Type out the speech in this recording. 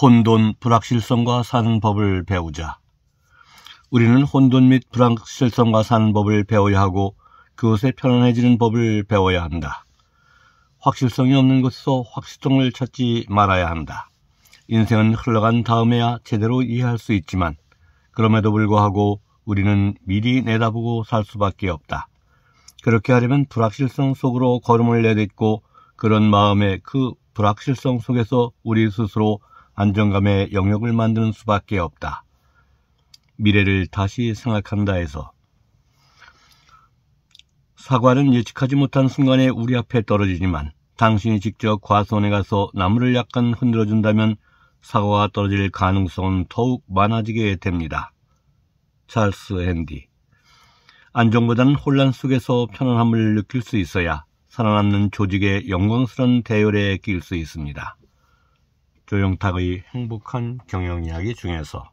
혼돈 불확실성과 사는 법을 배우자. 우리는 혼돈 및 불확실성과 사는 법을 배워야 하고 그것에 편안해지는 법을 배워야 한다. 확실성이 없는 것에서 확실성을 찾지 말아야 한다. 인생은 흘러간 다음에야 제대로 이해할 수 있지만 그럼에도 불구하고 우리는 미리 내다보고 살 수밖에 없다. 그렇게 하려면 불확실성 속으로 걸음을 내딛고 그런 마음에 그 불확실성 속에서 우리 스스로 안정감의 영역을 만드는 수밖에 없다. 미래를 다시 생각한다 해서 사과는 예측하지 못한 순간에 우리 앞에 떨어지지만 당신이 직접 과수원에 가서 나무를 약간 흔들어준다면 사과가 떨어질 가능성은 더욱 많아지게 됩니다. 찰스 핸디 안정보다는 혼란 속에서 편안함을 느낄 수 있어야 살아남는 조직의 영광스러운 대열에 낄 수 있습니다. 조영탁의 행복한 경영 이야기 중에서